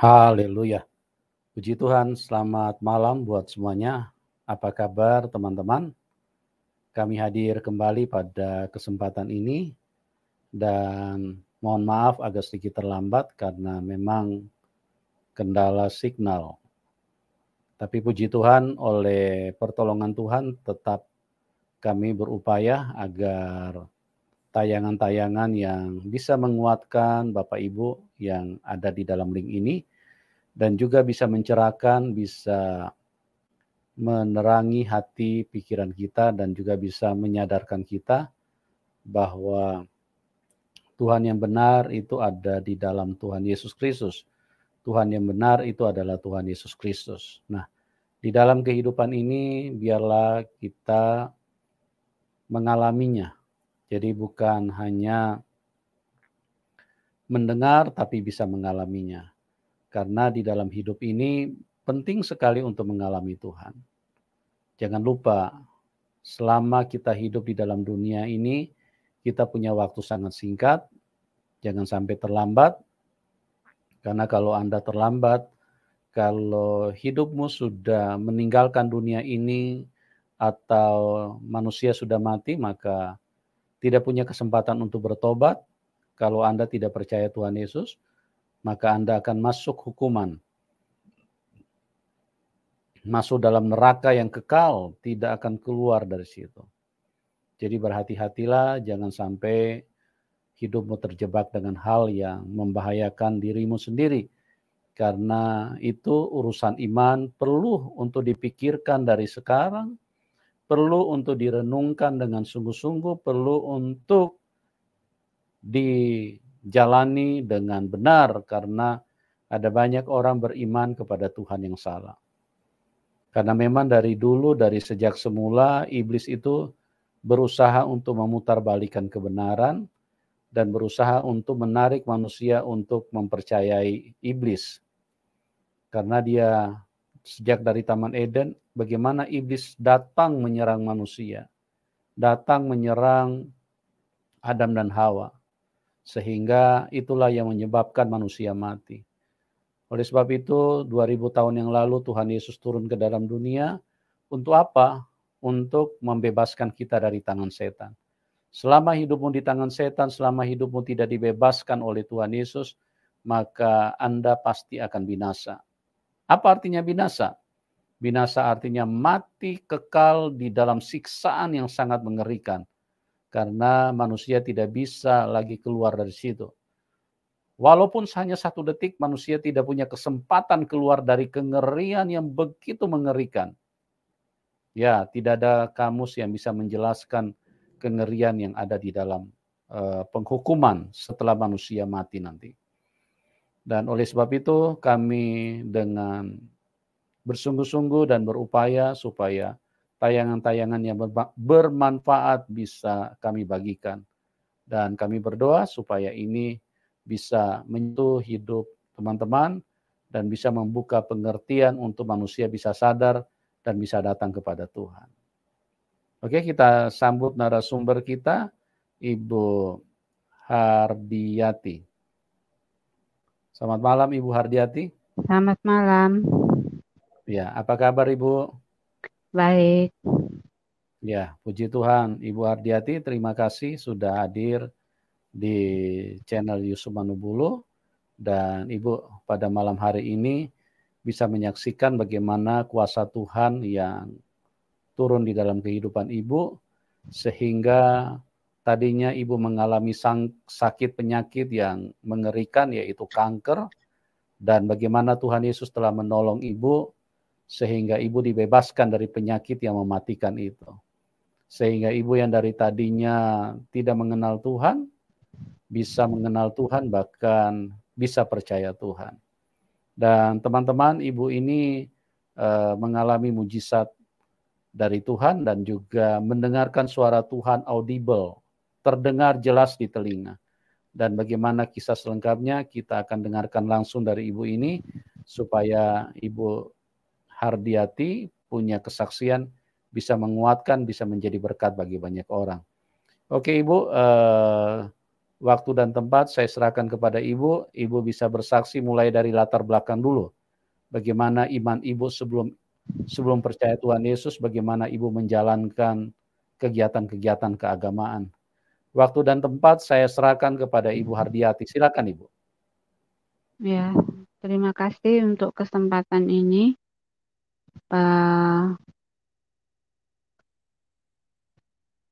Haleluya. Puji Tuhan, selamat malam buat semuanya. Apa kabar teman-teman? Kami hadir kembali pada kesempatan ini dan mohon maaf agak sedikit terlambat karena memang kendala signal. Tapi puji Tuhan oleh pertolongan Tuhan tetap kami berupaya agar tayangan-tayangan yang bisa menguatkan Bapak Ibu yang ada di dalam link ini dan juga bisa mencerahkan, bisa menerangi hati pikiran kita dan juga bisa menyadarkan kita bahwa Tuhan yang benar itu ada di dalam Tuhan Yesus Kristus. Tuhan yang benar itu adalah Tuhan Yesus Kristus. Nah, di dalam kehidupan ini biarlah kita mengalaminya. Jadi bukan hanya mendengar tapi bisa mengalaminya. Karena di dalam hidup ini penting sekali untuk mengalami Tuhan. Jangan lupa, selama kita hidup di dalam dunia ini, kita punya waktu sangat singkat. Jangan sampai terlambat, karena kalau Anda terlambat, kalau hidupmu sudah meninggalkan dunia ini, atau manusia sudah mati, maka tidak punya kesempatan untuk bertobat. Kalau Anda tidak percaya Tuhan Yesus, maka Anda akan masuk hukuman. Masuk dalam neraka yang kekal, tidak akan keluar dari situ. Jadi berhati-hatilah, jangan sampai hidupmu terjebak dengan hal yang membahayakan dirimu sendiri. Karena itu urusan iman perlu untuk dipikirkan dari sekarang, perlu untuk direnungkan dengan sungguh-sungguh, perlu untuk di jalani dengan benar karena ada banyak orang beriman kepada Tuhan yang salah. Karena memang dari dulu, dari sejak semula, iblis itu berusaha untuk memutarbalikan kebenaran dan berusaha untuk menarik manusia untuk mempercayai iblis. Karena dia sejak dari Taman Eden, bagaimana iblis datang menyerang manusia, datang menyerang Adam dan Hawa sehingga itulah yang menyebabkan manusia mati. Oleh sebab itu 2000 tahun yang lalu Tuhan Yesus turun ke dalam dunia untuk apa? Untuk membebaskan kita dari tangan setan. Selama hidupmu di tangan setan, selama hidupmu tidak dibebaskan oleh Tuhan Yesus, maka Anda pasti akan binasa. Apa artinya binasa? Binasa artinya mati kekal di dalam siksaan yang sangat mengerikan karena manusia tidak bisa lagi keluar dari situ. Walaupun hanya satu detik, manusia tidak punya kesempatan keluar dari kengerian yang begitu mengerikan. Ya, tidak ada kamus yang bisa menjelaskan kengerian yang ada di dalam eh, penghukuman setelah manusia mati nanti. Dan oleh sebab itu, kami dengan bersungguh-sungguh dan berupaya supaya tayangan-tayangan yang bermanfaat bisa kami bagikan. Dan kami berdoa supaya ini bisa menyentuh hidup teman-teman dan bisa membuka pengertian untuk manusia bisa sadar dan bisa datang kepada Tuhan. Oke, kita sambut narasumber kita, Ibu Hardiati. Selamat malam, Ibu Hardiati. Selamat malam. Ya, apa kabar Ibu? Baik. Ya, puji Tuhan. Ibu Ardiati, terima kasih sudah hadir di channel Yusuf Manubulu. Dan Ibu pada malam hari ini bisa menyaksikan bagaimana kuasa Tuhan yang turun di dalam kehidupan Ibu. Sehingga tadinya Ibu mengalami sang, sakit penyakit yang mengerikan yaitu kanker. Dan bagaimana Tuhan Yesus telah menolong Ibu sehingga ibu dibebaskan dari penyakit yang mematikan itu. Sehingga ibu yang dari tadinya tidak mengenal Tuhan bisa mengenal Tuhan bahkan bisa percaya Tuhan. Dan teman-teman, ibu ini eh, mengalami mujizat dari Tuhan dan juga mendengarkan suara Tuhan audible, terdengar jelas di telinga. Dan bagaimana kisah selengkapnya kita akan dengarkan langsung dari ibu ini supaya ibu Hardiati punya kesaksian bisa menguatkan, bisa menjadi berkat bagi banyak orang. Oke Ibu, eh, waktu dan tempat saya serahkan kepada Ibu. Ibu bisa bersaksi mulai dari latar belakang dulu. Bagaimana iman Ibu sebelum sebelum percaya Tuhan Yesus, bagaimana Ibu menjalankan kegiatan-kegiatan keagamaan. Waktu dan tempat saya serahkan kepada Ibu Hardiati. Silakan Ibu. Ya, terima kasih untuk kesempatan ini apa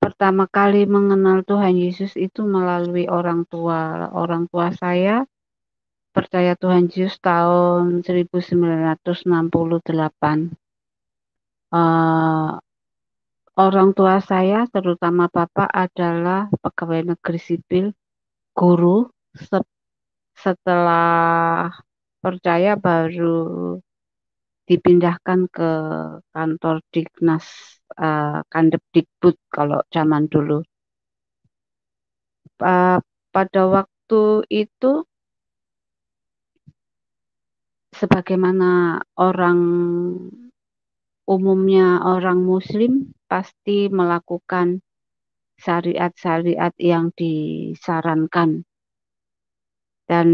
pertama kali mengenal Tuhan Yesus itu melalui orang tua. Orang tua saya percaya Tuhan Yesus tahun 1968. Uh, eh, orang tua saya, terutama Bapak, adalah pegawai negeri sipil, guru. setelah percaya baru dipindahkan ke kantor Dignas uh, eh, Kandep Dikbud kalau zaman dulu. Uh, pada waktu itu sebagaimana orang umumnya orang muslim pasti melakukan syariat-syariat yang disarankan. Dan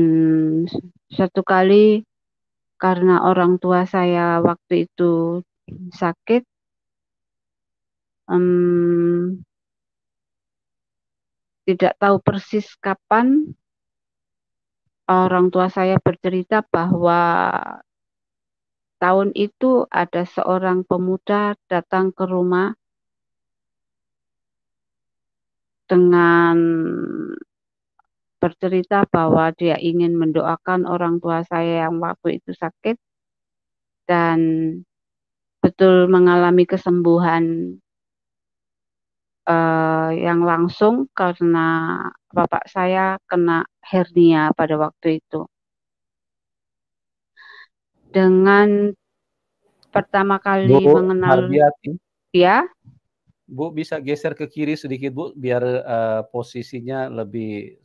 satu kali karena orang tua saya waktu itu sakit um, tidak tahu persis kapan orang tua saya bercerita bahwa tahun itu ada seorang pemuda datang ke rumah dengan bercerita bahwa dia ingin mendoakan orang tua saya yang waktu itu sakit dan betul mengalami kesembuhan uh, yang langsung karena bapak saya kena hernia pada waktu itu. Dengan pertama kali Bu, mengenal Harbiati. ya. Bu bisa geser ke kiri sedikit Bu biar uh, posisinya lebih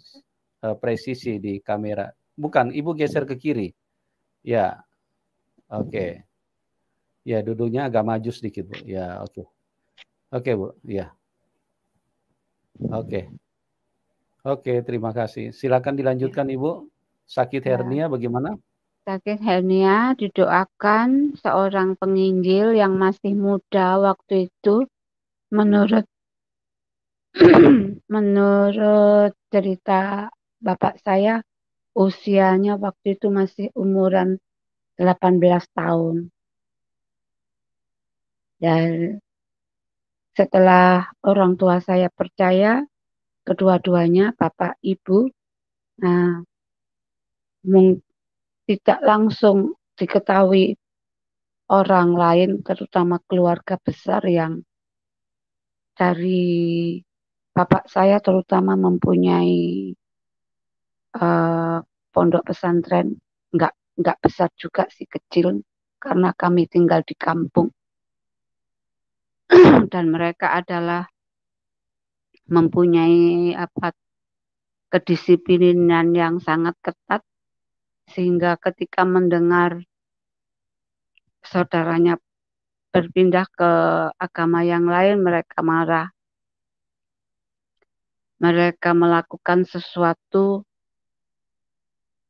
uh, presisi di kamera. Bukan, Ibu geser ke kiri. Ya. Oke. Okay. Ya, duduknya agak maju sedikit, Bu. Ya, oke. Okay. Oke, okay, Bu. Ya. Oke. Okay. Oke, okay, terima kasih. Silakan dilanjutkan, ya. Ibu. Sakit ya. hernia bagaimana? Sakit hernia didoakan seorang penginjil yang masih muda waktu itu menurut menurut cerita bapak saya usianya waktu itu masih umuran 18 tahun. Dan setelah orang tua saya percaya, kedua-duanya, bapak, ibu, nah, tidak langsung diketahui orang lain, terutama keluarga besar yang dari bapak saya terutama mempunyai Eh, pondok pesantren nggak nggak besar juga sih kecil karena kami tinggal di kampung dan mereka adalah mempunyai apa kedisiplinan yang sangat ketat sehingga ketika mendengar saudaranya berpindah ke agama yang lain mereka marah mereka melakukan sesuatu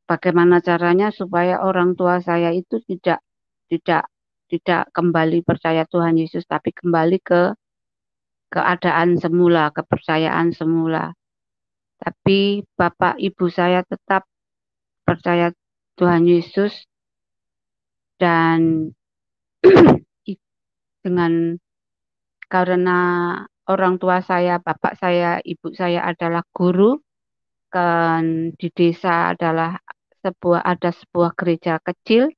bagaimana caranya supaya orang tua saya itu tidak tidak tidak kembali percaya Tuhan Yesus tapi kembali ke keadaan semula, kepercayaan semula. Tapi Bapak Ibu saya tetap percaya Tuhan Yesus dan dengan karena orang tua saya, bapak saya, ibu saya adalah guru, kan di desa adalah sebuah ada sebuah gereja kecil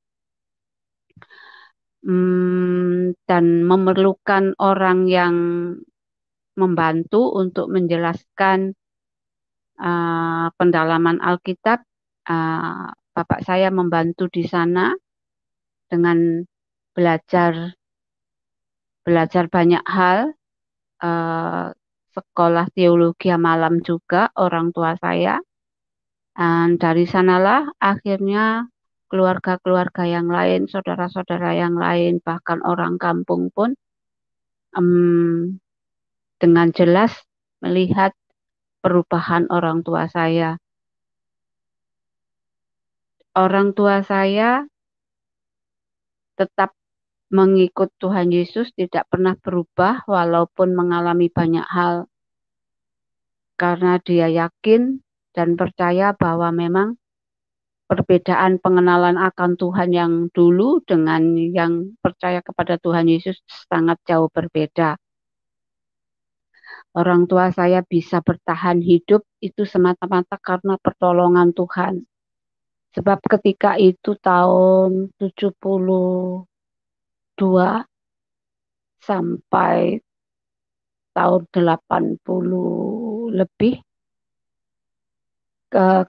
mm, dan memerlukan orang yang membantu untuk menjelaskan uh, pendalaman Alkitab. Uh, Bapak saya membantu di sana dengan belajar belajar banyak hal, uh, sekolah teologi malam juga orang tua saya. Dan dari sanalah akhirnya keluarga-keluarga yang lain, saudara-saudara yang lain, bahkan orang kampung pun um, dengan jelas melihat perubahan orang tua saya. Orang tua saya tetap mengikut Tuhan Yesus tidak pernah berubah walaupun mengalami banyak hal. Karena dia yakin dan percaya bahwa memang perbedaan pengenalan akan Tuhan yang dulu dengan yang percaya kepada Tuhan Yesus sangat jauh berbeda. Orang tua saya bisa bertahan hidup itu semata-mata karena pertolongan Tuhan. Sebab ketika itu tahun 72 sampai tahun 80 lebih ke, eh,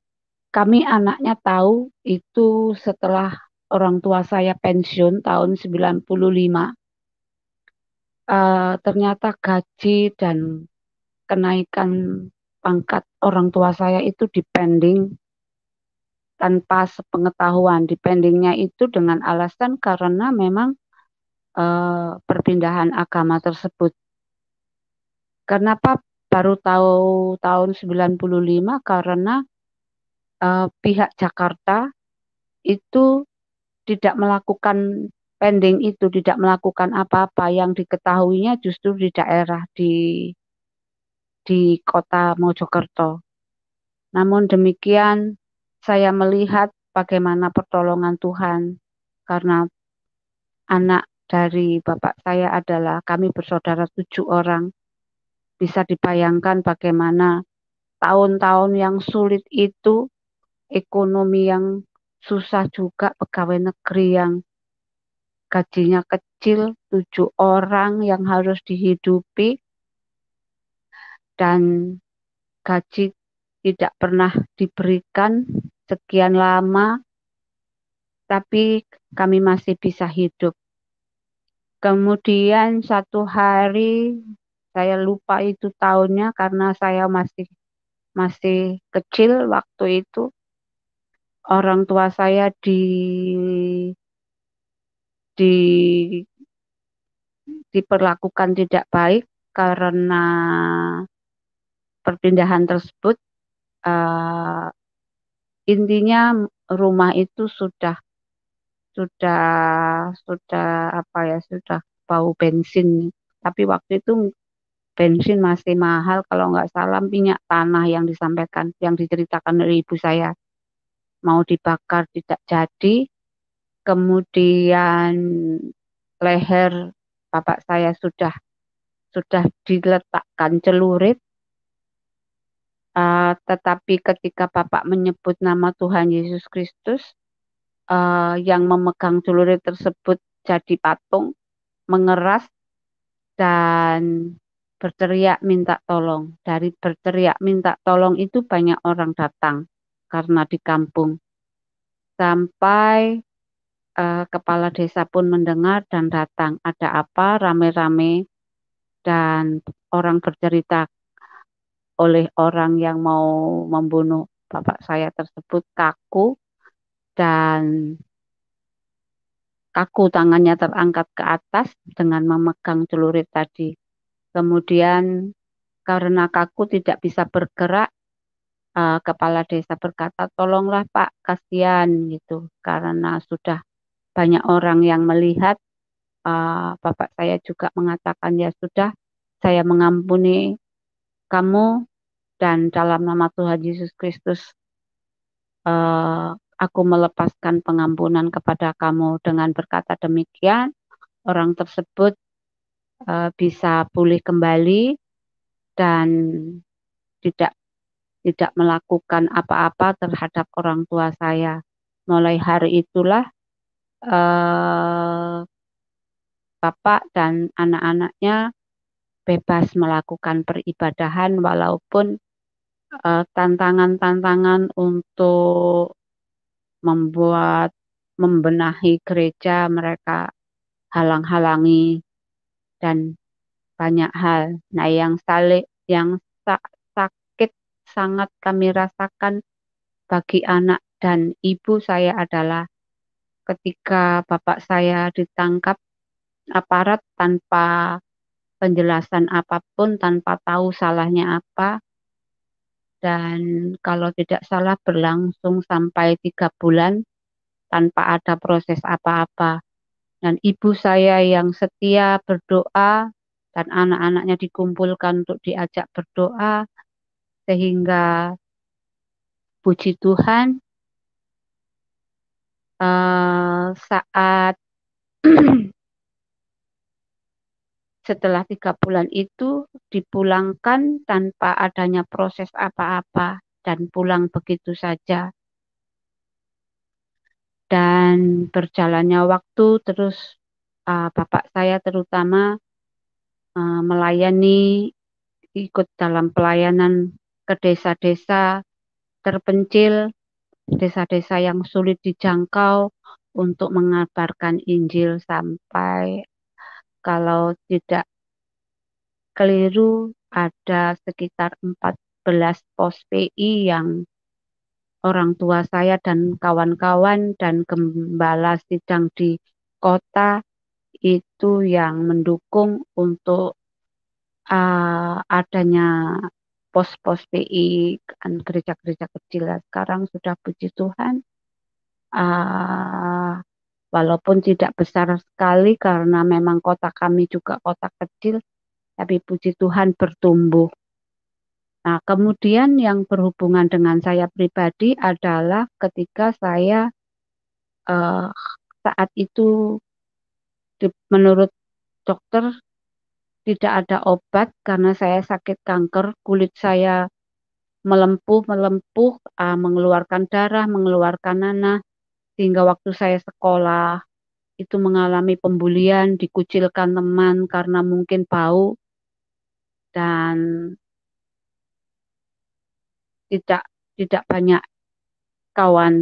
kami anaknya tahu itu setelah orang tua saya pensiun tahun 95 uh, eh, ternyata gaji dan kenaikan pangkat orang tua saya itu dipending tanpa sepengetahuan dipendingnya itu dengan alasan karena memang uh, perpindahan agama tersebut kenapa baru tahu tahun 95 karena uh, pihak Jakarta itu tidak melakukan pending itu, tidak melakukan apa-apa yang diketahuinya justru di daerah di di kota Mojokerto. Namun demikian saya melihat bagaimana pertolongan Tuhan karena anak dari bapak saya adalah kami bersaudara tujuh orang. Bisa dibayangkan bagaimana tahun-tahun yang sulit itu ekonomi yang susah juga, pegawai negeri yang gajinya kecil, tujuh orang yang harus dihidupi, dan gaji tidak pernah diberikan sekian lama, tapi kami masih bisa hidup. Kemudian satu hari saya lupa itu tahunnya karena saya masih masih kecil waktu itu orang tua saya di di diperlakukan tidak baik karena perpindahan tersebut uh, intinya rumah itu sudah sudah sudah apa ya sudah bau bensin tapi waktu itu bensin masih mahal kalau nggak salah minyak tanah yang disampaikan yang diceritakan oleh ibu saya mau dibakar tidak jadi. Kemudian leher bapak saya sudah sudah diletakkan celurit. Uh, tetapi ketika bapak menyebut nama Tuhan Yesus Kristus, uh, yang memegang celurit tersebut jadi patung, mengeras dan berteriak minta tolong. Dari berteriak minta tolong itu banyak orang datang karena di kampung. Sampai eh, kepala desa pun mendengar dan datang. Ada apa rame-rame dan orang bercerita oleh orang yang mau membunuh bapak saya tersebut kaku dan kaku tangannya terangkat ke atas dengan memegang celurit tadi. Kemudian karena kaku tidak bisa bergerak, uh, kepala desa berkata, tolonglah Pak, kasihan gitu, karena sudah banyak orang yang melihat. Uh, Bapak saya juga mengatakan ya sudah, saya mengampuni kamu dan dalam nama Tuhan Yesus Kristus uh, aku melepaskan pengampunan kepada kamu dengan berkata demikian orang tersebut bisa pulih kembali dan tidak tidak melakukan apa-apa terhadap orang tua saya. Mulai hari itulah eh, bapak dan anak-anaknya bebas melakukan peribadahan walaupun tantangan eh, tantangan-tantangan untuk membuat membenahi gereja mereka halang-halangi dan banyak hal. Nah, yang saling yang sangat kami rasakan bagi anak dan ibu saya adalah ketika bapak saya ditangkap aparat tanpa penjelasan apapun, tanpa tahu salahnya apa. Dan kalau tidak salah berlangsung sampai tiga bulan tanpa ada proses apa-apa. Dan ibu saya yang setia berdoa dan anak-anaknya dikumpulkan untuk diajak berdoa, sehingga puji Tuhan uh, saat setelah tiga bulan itu dipulangkan tanpa adanya proses apa-apa dan pulang begitu saja. Dan berjalannya waktu terus uh, bapak saya terutama uh, melayani ikut dalam pelayanan ke desa-desa terpencil, desa-desa yang sulit dijangkau untuk mengabarkan Injil sampai kalau tidak keliru ada sekitar 14 pos PI yang orang tua saya dan kawan-kawan dan gembala sidang di kota itu yang mendukung untuk uh, adanya pos-pos PI kan, gereja-gereja kecil ya. sekarang sudah puji Tuhan uh, walaupun tidak besar sekali karena memang kota kami juga kota kecil tapi puji Tuhan bertumbuh Nah, kemudian yang berhubungan dengan saya pribadi adalah ketika saya uh, saat itu di, menurut dokter tidak ada obat karena saya sakit kanker, kulit saya melempuh, melempuh, uh, mengeluarkan darah, mengeluarkan nanah, sehingga waktu saya sekolah itu mengalami pembulian, dikucilkan teman karena mungkin bau dan tidak tidak banyak kawan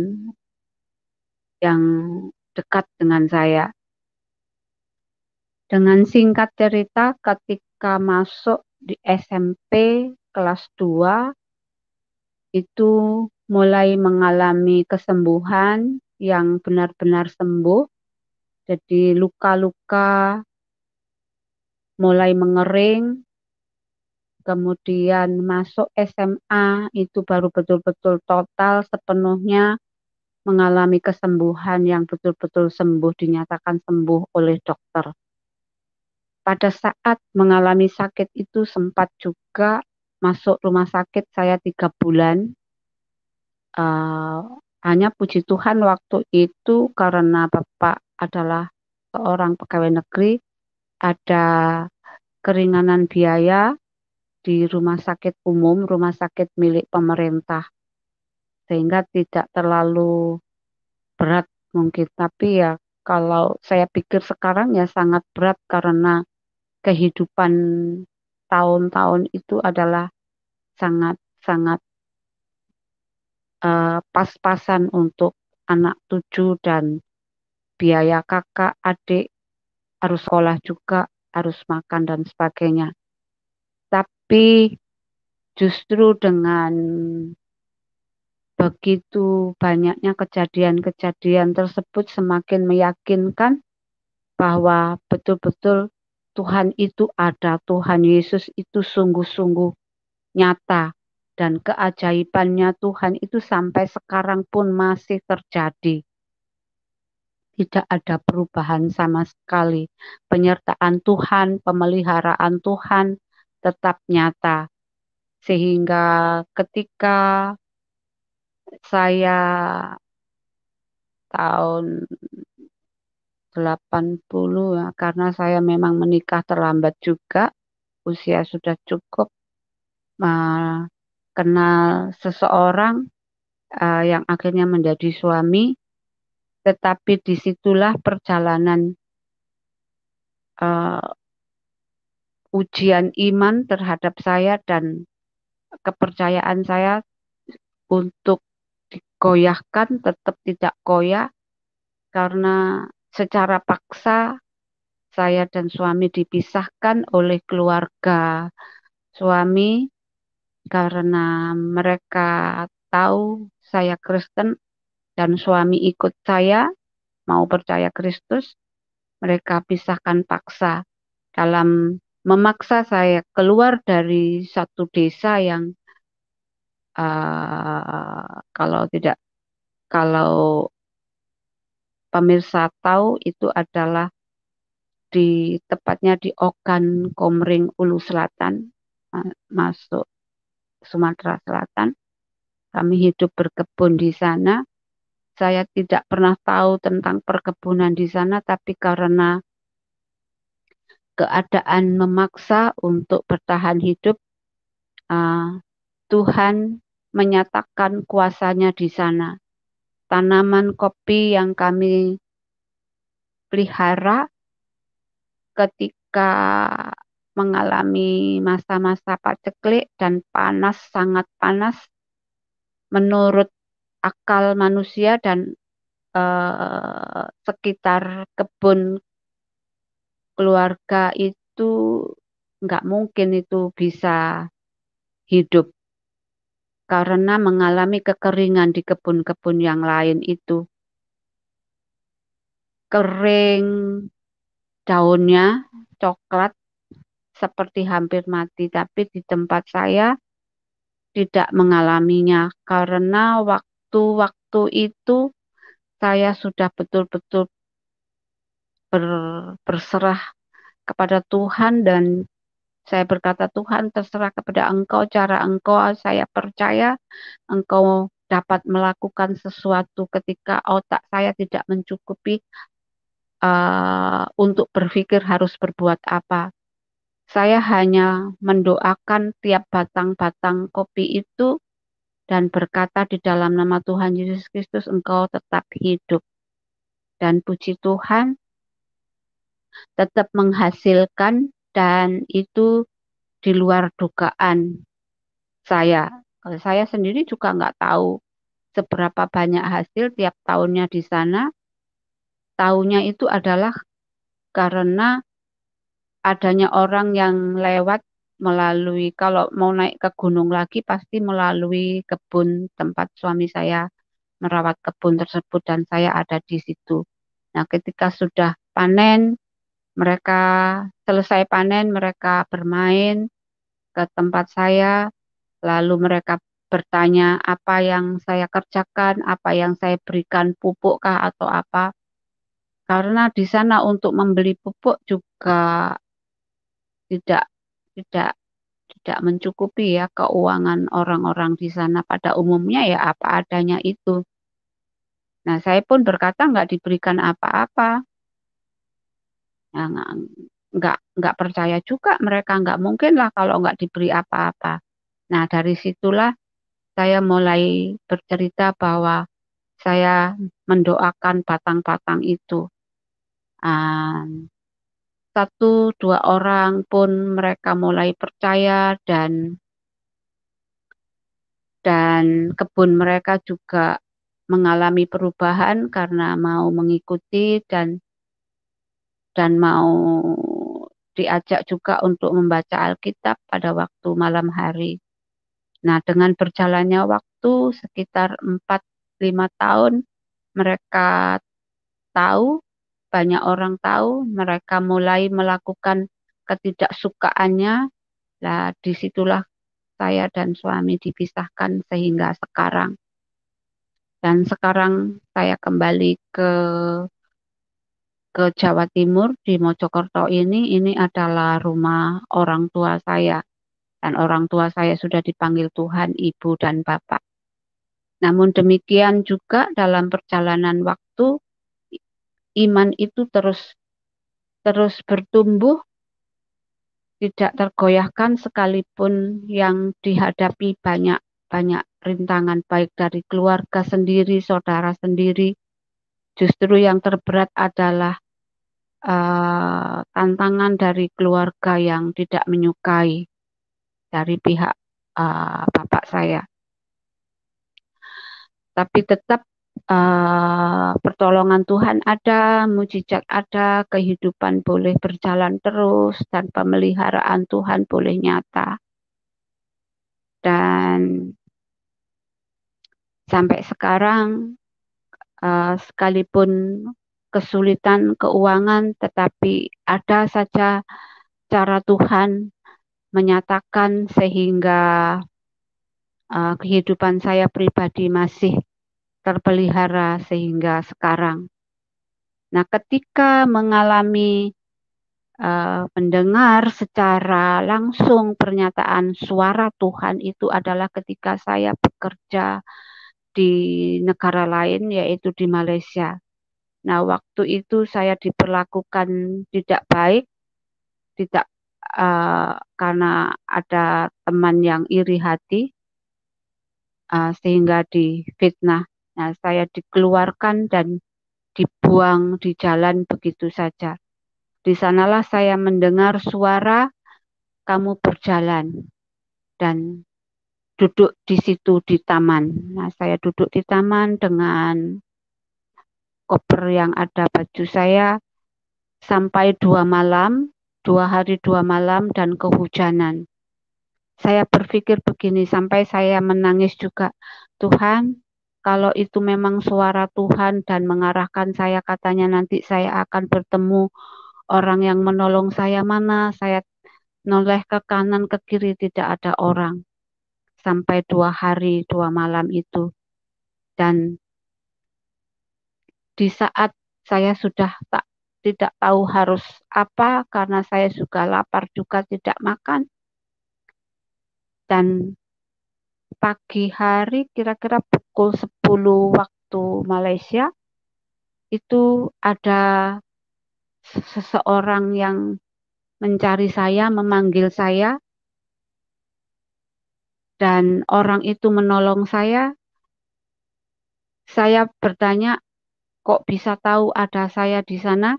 yang dekat dengan saya. Dengan singkat cerita, ketika masuk di SMP kelas 2 itu mulai mengalami kesembuhan yang benar-benar sembuh. Jadi luka-luka mulai mengering, kemudian masuk SMA itu baru betul-betul total sepenuhnya mengalami kesembuhan yang betul-betul sembuh dinyatakan sembuh oleh dokter. Pada saat mengalami sakit itu sempat juga masuk rumah sakit saya tiga bulan. Uh, hanya puji Tuhan waktu itu karena Bapak adalah seorang pegawai negeri, ada keringanan biaya di rumah sakit umum, rumah sakit milik pemerintah. Sehingga tidak terlalu berat mungkin. Tapi ya kalau saya pikir sekarang ya sangat berat karena kehidupan tahun-tahun itu adalah sangat-sangat uh, eh, pas-pasan untuk anak tujuh dan biaya kakak, adik, harus sekolah juga, harus makan dan sebagainya. Tapi justru dengan begitu banyaknya kejadian-kejadian tersebut semakin meyakinkan bahwa betul-betul Tuhan itu ada, Tuhan Yesus itu sungguh-sungguh nyata dan keajaibannya Tuhan itu sampai sekarang pun masih terjadi. Tidak ada perubahan sama sekali. Penyertaan Tuhan, pemeliharaan Tuhan tetap nyata. Sehingga ketika saya tahun 80 ya, karena saya memang menikah terlambat juga, usia sudah cukup uh, kenal seseorang uh, yang akhirnya menjadi suami, tetapi disitulah perjalanan uh, ujian iman terhadap saya dan kepercayaan saya untuk digoyahkan tetap tidak goyah karena secara paksa saya dan suami dipisahkan oleh keluarga suami karena mereka tahu saya Kristen dan suami ikut saya mau percaya Kristus mereka pisahkan paksa dalam memaksa saya keluar dari satu desa yang uh, kalau tidak kalau pemirsa tahu itu adalah di tepatnya di Okan Komering Ulu Selatan eh, masuk Sumatera Selatan. Kami hidup berkebun di sana. Saya tidak pernah tahu tentang perkebunan di sana tapi karena keadaan memaksa untuk bertahan hidup eh, Tuhan menyatakan kuasanya di sana tanaman kopi yang kami pelihara ketika mengalami masa-masa paceklik dan panas sangat panas menurut akal manusia dan eh, sekitar kebun keluarga itu nggak mungkin itu bisa hidup karena mengalami kekeringan di kebun-kebun yang lain itu. Kering daunnya coklat seperti hampir mati, tapi di tempat saya tidak mengalaminya karena waktu-waktu itu saya sudah betul-betul ber, berserah kepada Tuhan dan saya berkata, Tuhan terserah kepada Engkau cara Engkau, saya percaya Engkau dapat melakukan sesuatu ketika otak saya tidak mencukupi uh, untuk berpikir harus berbuat apa. Saya hanya mendoakan tiap batang-batang kopi itu dan berkata di dalam nama Tuhan Yesus Kristus engkau tetap hidup. Dan puji Tuhan tetap menghasilkan dan itu di luar dugaan saya. Saya sendiri juga nggak tahu seberapa banyak hasil tiap tahunnya di sana. Tahunya itu adalah karena adanya orang yang lewat melalui kalau mau naik ke gunung lagi pasti melalui kebun tempat suami saya merawat kebun tersebut dan saya ada di situ. Nah, ketika sudah panen mereka selesai panen, mereka bermain ke tempat saya, lalu mereka bertanya apa yang saya kerjakan, apa yang saya berikan pupukkah atau apa. Karena di sana untuk membeli pupuk juga tidak tidak tidak mencukupi ya keuangan orang-orang di sana pada umumnya ya apa adanya itu. Nah, saya pun berkata nggak diberikan apa-apa ya nggak nggak percaya juga mereka nggak mungkin lah kalau nggak diberi apa-apa nah dari situlah saya mulai bercerita bahwa saya mendoakan batang-batang itu um, satu dua orang pun mereka mulai percaya dan dan kebun mereka juga mengalami perubahan karena mau mengikuti dan dan mau diajak juga untuk membaca Alkitab pada waktu malam hari. Nah, dengan berjalannya waktu sekitar 4-5 tahun, mereka tahu, banyak orang tahu, mereka mulai melakukan ketidaksukaannya. Nah, disitulah saya dan suami dipisahkan sehingga sekarang. Dan sekarang saya kembali ke ke Jawa Timur di Mojokerto ini ini adalah rumah orang tua saya dan orang tua saya sudah dipanggil Tuhan ibu dan bapak. Namun demikian juga dalam perjalanan waktu iman itu terus terus bertumbuh tidak tergoyahkan sekalipun yang dihadapi banyak banyak rintangan baik dari keluarga sendiri, saudara sendiri, justru yang terberat adalah uh, tantangan dari keluarga yang tidak menyukai dari pihak uh, bapak saya. Tapi tetap uh, pertolongan Tuhan ada, mujizat ada, kehidupan boleh berjalan terus dan pemeliharaan Tuhan boleh nyata. Dan sampai sekarang Eh, sekalipun kesulitan keuangan, tetapi ada saja cara Tuhan menyatakan sehingga uh, kehidupan saya pribadi masih terpelihara sehingga sekarang. Nah, ketika mengalami uh, mendengar secara langsung pernyataan suara Tuhan itu adalah ketika saya bekerja di negara lain yaitu di Malaysia. Nah, waktu itu saya diperlakukan tidak baik, tidak uh, karena ada teman yang iri hati, uh, sehingga difitnah. Nah, saya dikeluarkan dan dibuang di jalan begitu saja. Di sanalah saya mendengar suara kamu berjalan dan duduk di situ di taman. Nah, saya duduk di taman dengan koper yang ada baju saya sampai dua malam, dua hari dua malam dan kehujanan. Saya berpikir begini sampai saya menangis juga. Tuhan, kalau itu memang suara Tuhan dan mengarahkan saya katanya nanti saya akan bertemu orang yang menolong saya mana, saya noleh ke kanan ke kiri tidak ada orang sampai dua hari dua malam itu. Dan di saat saya sudah tak tidak tahu harus apa karena saya juga lapar juga tidak makan. Dan pagi hari kira-kira pukul 10 waktu Malaysia itu ada seseorang yang mencari saya, memanggil saya dan orang itu menolong saya, saya bertanya, kok bisa tahu ada saya di sana?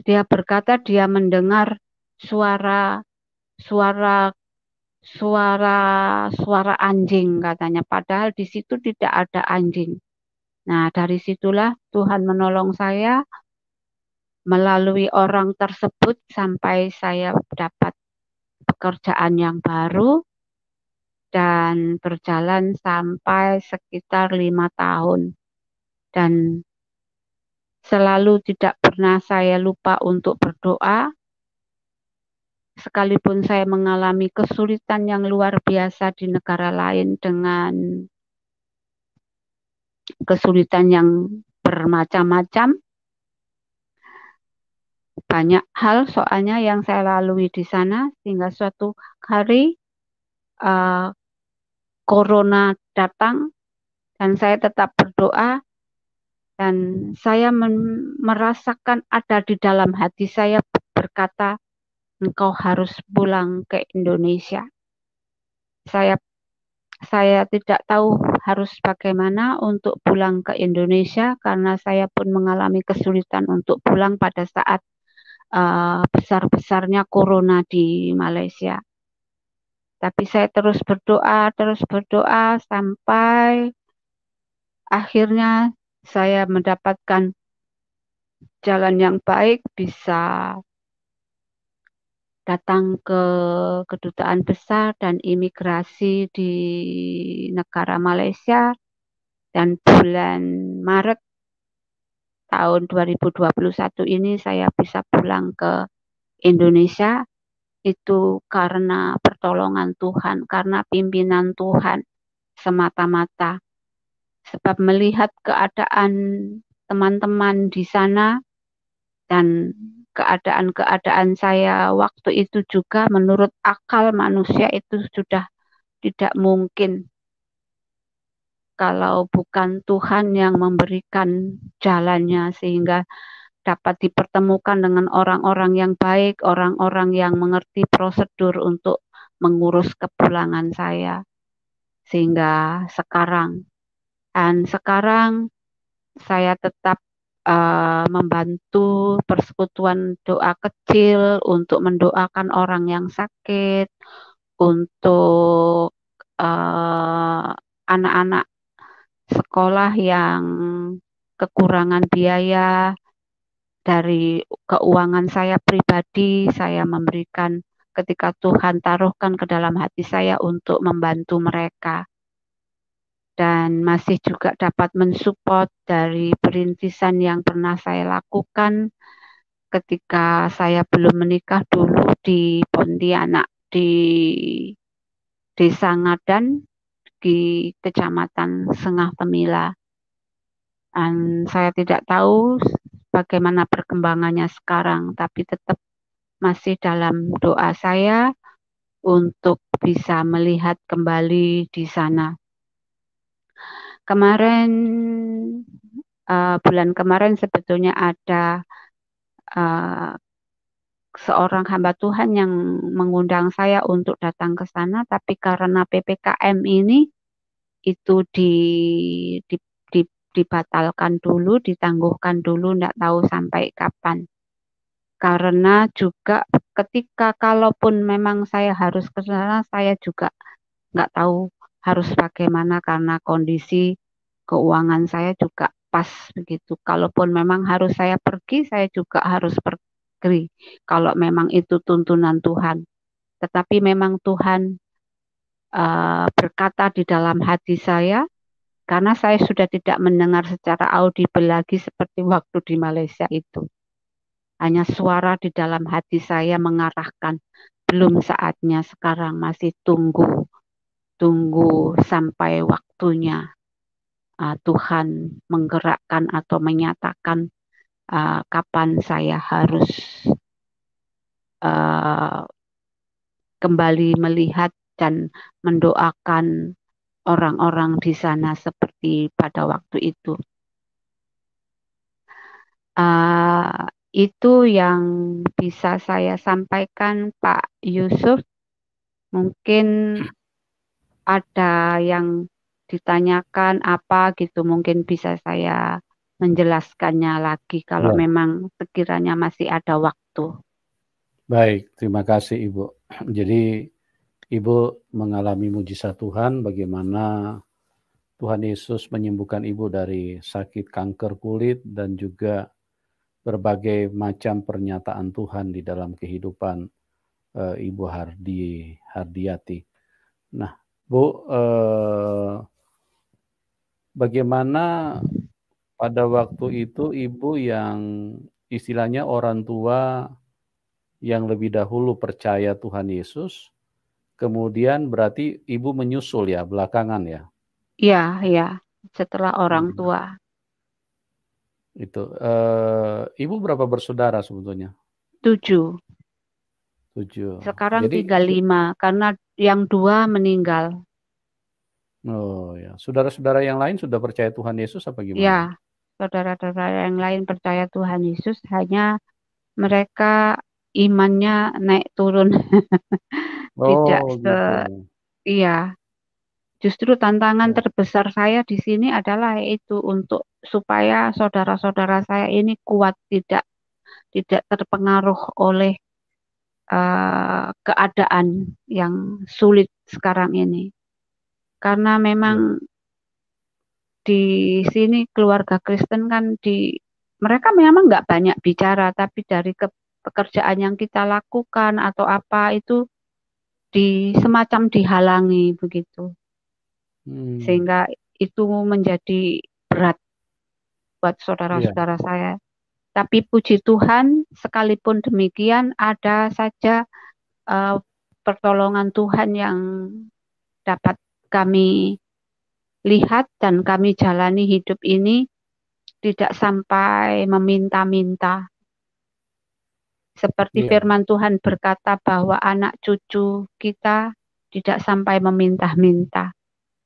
Dia berkata dia mendengar suara suara suara suara anjing katanya padahal di situ tidak ada anjing. Nah, dari situlah Tuhan menolong saya melalui orang tersebut sampai saya dapat pekerjaan yang baru dan berjalan sampai sekitar lima tahun dan selalu tidak pernah saya lupa untuk berdoa sekalipun saya mengalami kesulitan yang luar biasa di negara lain dengan kesulitan yang bermacam-macam banyak hal soalnya yang saya lalui di sana sehingga suatu hari uh, corona datang dan saya tetap berdoa dan saya merasakan ada di dalam hati saya berkata engkau harus pulang ke Indonesia. Saya saya tidak tahu harus bagaimana untuk pulang ke Indonesia karena saya pun mengalami kesulitan untuk pulang pada saat uh, besar-besarnya corona di Malaysia. Tapi saya terus berdoa, terus berdoa sampai akhirnya saya mendapatkan jalan yang baik bisa datang ke kedutaan besar dan imigrasi di negara Malaysia dan bulan Maret tahun 2021 ini saya bisa pulang ke Indonesia itu karena pertolongan Tuhan, karena pimpinan Tuhan semata-mata. Sebab melihat keadaan teman-teman di sana dan keadaan-keadaan saya waktu itu juga menurut akal manusia itu sudah tidak mungkin kalau bukan Tuhan yang memberikan jalannya sehingga dapat dipertemukan dengan orang-orang yang baik, orang-orang yang mengerti prosedur untuk mengurus kepulangan saya. Sehingga sekarang dan sekarang saya tetap uh, membantu persekutuan doa kecil untuk mendoakan orang yang sakit, untuk anak eh, anak-anak sekolah yang kekurangan biaya, dari keuangan saya pribadi, saya memberikan ketika Tuhan taruhkan ke dalam hati saya untuk membantu mereka. Dan masih juga dapat mensupport dari perintisan yang pernah saya lakukan ketika saya belum menikah dulu di Pontianak di Desa Ngadan di Kecamatan Sengah Temila. Dan saya tidak tahu bagaimana perkembangannya sekarang, tapi tetap masih dalam doa saya untuk bisa melihat kembali di sana. Kemarin uh, bulan kemarin sebetulnya ada uh, seorang hamba Tuhan yang mengundang saya untuk datang ke sana, tapi karena ppkm ini itu di, di dibatalkan dulu, ditangguhkan dulu, tidak tahu sampai kapan. Karena juga ketika kalaupun memang saya harus ke sana, saya juga nggak tahu harus bagaimana karena kondisi keuangan saya juga pas begitu. Kalaupun memang harus saya pergi, saya juga harus pergi. Kalau memang itu tuntunan Tuhan. Tetapi memang Tuhan uh, berkata di dalam hati saya, karena saya sudah tidak mendengar secara audible lagi seperti waktu di Malaysia itu. Hanya suara di dalam hati saya mengarahkan, belum saatnya sekarang masih tunggu, tunggu sampai waktunya uh, Tuhan menggerakkan atau menyatakan uh, kapan saya harus uh, kembali melihat dan mendoakan orang-orang di sana seperti pada waktu itu. Uh, itu yang bisa saya sampaikan Pak Yusuf. Mungkin ada yang ditanyakan apa gitu mungkin bisa saya menjelaskannya lagi kalau Baik. Iya. memang sekiranya masih ada waktu. Baik, terima kasih Ibu. Jadi Ibu mengalami mujizat Tuhan bagaimana Tuhan Yesus menyembuhkan ibu dari sakit kanker kulit dan juga berbagai macam pernyataan Tuhan di dalam kehidupan e, Ibu Hardi Hardiati. Nah, Bu, e, bagaimana pada waktu itu Ibu yang istilahnya orang tua yang lebih dahulu percaya Tuhan Yesus Kemudian berarti ibu menyusul ya belakangan ya? Iya, iya. Setelah orang hmm. tua. Itu. E, ibu berapa bersaudara sebetulnya? Tujuh. Tujuh. Sekarang Jadi, tiga lima karena yang dua meninggal. Oh ya. Saudara-saudara yang lain sudah percaya Tuhan Yesus apa gimana? Ya. Saudara-saudara yang lain percaya Tuhan Yesus hanya mereka imannya naik turun. Tidak Oh, se gitu. iya. Justru tantangan Ya. terbesar saya di sini adalah itu untuk supaya saudara-saudara saya ini kuat tidak tidak terpengaruh oleh uh, keadaan yang sulit sekarang ini. Karena Ya. memang iya. di sini keluarga Kristen kan di mereka memang nggak banyak bicara, tapi dari ke- pekerjaan yang kita lakukan atau apa itu di semacam dihalangi begitu hmm. sehingga itu menjadi berat buat saudara-saudara yeah. saya tapi puji Tuhan sekalipun demikian ada saja uh, pertolongan Tuhan yang dapat kami lihat dan kami jalani hidup ini tidak sampai meminta-minta seperti yeah. firman Tuhan berkata bahwa anak cucu kita tidak sampai meminta-minta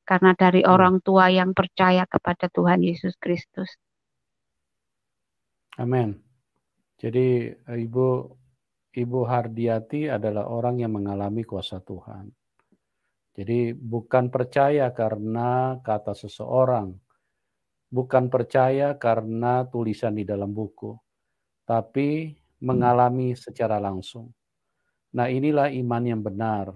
karena dari hmm. orang tua yang percaya kepada Tuhan Yesus Kristus. Amin. Jadi eh, Ibu Ibu Hardiati adalah orang yang mengalami kuasa Tuhan. Jadi bukan percaya karena kata seseorang, bukan percaya karena tulisan di dalam buku, tapi mengalami secara langsung. Nah, inilah iman yang benar.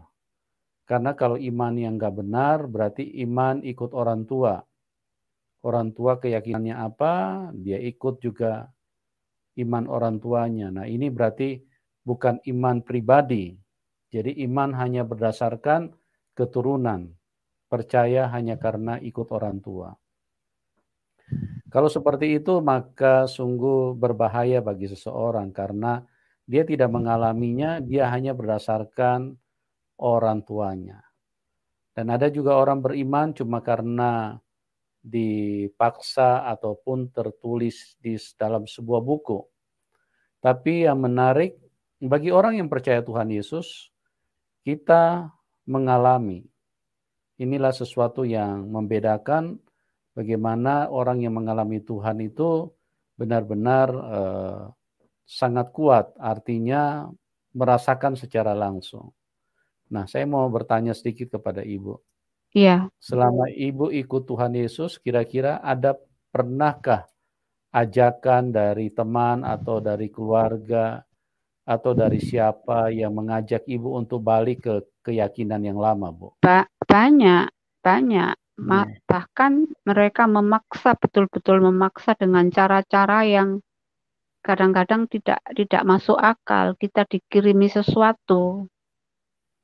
Karena kalau iman yang nggak benar, berarti iman ikut orang tua. Orang tua keyakinannya apa, dia ikut juga iman orang tuanya. Nah, ini berarti bukan iman pribadi. Jadi iman hanya berdasarkan keturunan. Percaya hanya karena ikut orang tua. Kalau seperti itu maka sungguh berbahaya bagi seseorang karena dia tidak mengalaminya, dia hanya berdasarkan orang tuanya. Dan ada juga orang beriman cuma karena dipaksa ataupun tertulis di dalam sebuah buku. Tapi yang menarik bagi orang yang percaya Tuhan Yesus, kita mengalami inilah sesuatu yang membedakan bagaimana orang yang mengalami Tuhan itu benar-benar eh, sangat kuat, artinya merasakan secara langsung. Nah, saya mau bertanya sedikit kepada Ibu. Iya. Selama Ibu ikut Tuhan Yesus, kira-kira ada pernahkah ajakan dari teman atau dari keluarga atau dari siapa yang mengajak Ibu untuk balik ke keyakinan yang lama, Bu? Pak, banyak, banyak. Iya. bahkan mereka memaksa betul-betul memaksa dengan cara-cara yang kadang-kadang tidak tidak masuk akal kita dikirimi sesuatu